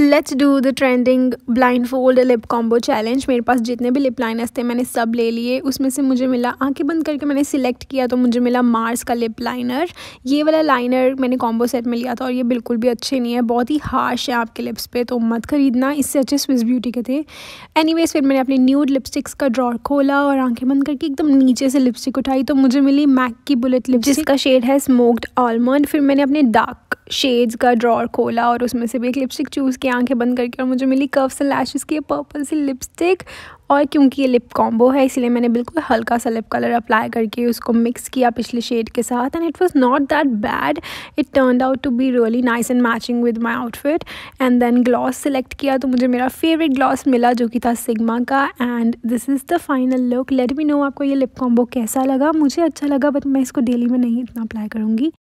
let's do the trending blindfold lip combo challenge मेरे पास जितने भी लिप लाइनर्स थे मैंने सब ले लिए उसमें से मुझे मिला आंखें बंद करके मैंने सिलेक्ट किया तो मुझे मिला मार्स का लिप लाइनर ये वाला लाइनर मैंने कॉम्बो सेट में लिया था और ये बिल्कुल भी अच्छे नहीं है बहुत ही हार्श है आपके लिप्स पे तो मत खरीदना इससे अच्छे स्विस ब्यूटी के थे एनी फिर मैंने अपने न्यूड लिपस्टिक्स का ड्रॉर खोला और आंखें बंद करके एकदम नीचे से लिपस्टिक उठाई तो मुझे मिली मैक की बुलेट लिप जिसका शेड है स्मोक्ड आलमंड फिर मैंने अपने डार्क शेड्स का ड्रॉर खोला और उसमें से भी एक लिपस्टिक चूज़ की आंखें बंद करके और मुझे मिली कर्व्स एंड लैशेस की पर्पल सी लिपस्टिक और क्योंकि ये लिप कॉम्बो है इसलिए मैंने बिल्कुल हल्का सा लिप कलर अप्लाई करके उसको मिक्स किया पिछले शेड के साथ and it was not that bad it turn out to be really nice and matching with my outfit and then gloss select किया तो मुझे मेरा फेवरेट ग्लॉस मिला जो कि था सिग्मा का and this is the final look let me know आपको ये लिप कॉम्बो कैसा लगा मुझे अच्छा लगा बट मैं इसको डेली में नहीं इतना अप्लाई करूँगी